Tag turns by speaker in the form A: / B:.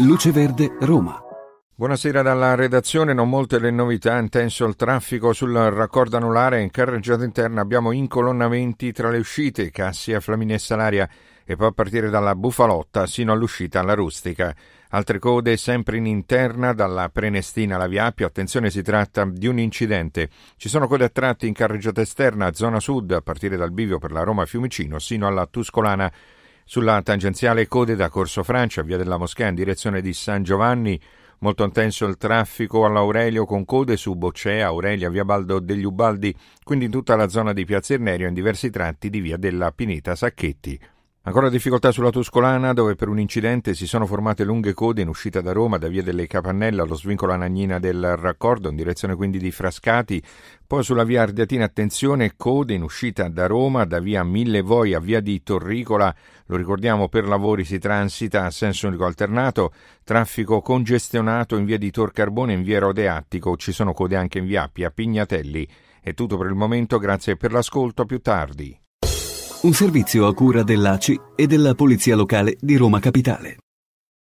A: Luce Verde Roma. Buonasera dalla redazione, non molte le novità, intenso il traffico sul raccordo anulare in carreggiata interna, abbiamo incolonnamenti tra le uscite Cassia, Flaminia e Salaria e poi a partire dalla Bufalotta sino all'uscita alla Rustica. Altre code sempre in interna dalla Prenestina alla Via Appia, attenzione si tratta di un incidente. Ci sono code a tratti in carreggiata esterna, zona sud, a partire dal Bivio per la Roma Fiumicino sino alla Tuscolana sulla tangenziale code da Corso Francia, via della Moschea, in direzione di San Giovanni, molto intenso il traffico all'Aurelio con code su Boccea, Aurelia, via Baldo degli Ubaldi, quindi in tutta la zona di Piazza Irnerio in diversi tratti di via della Pineta Sacchetti. Ancora difficoltà sulla Tuscolana, dove per un incidente si sono formate lunghe code in uscita da Roma, da via delle Capannelle allo svincolo Anagnina del raccordo, in direzione quindi di Frascati. Poi sulla via Ardiatina, attenzione, code in uscita da Roma, da via Millevoi a via di Torricola. Lo ricordiamo, per lavori si transita a senso unico alternato. Traffico congestionato in via di Tor Carbone, in via Rode Attico. Ci sono code anche in via Appia, Pignatelli. È tutto per il momento, grazie per l'ascolto, a più tardi un servizio a cura dell'ACI e della Polizia Locale di Roma Capitale.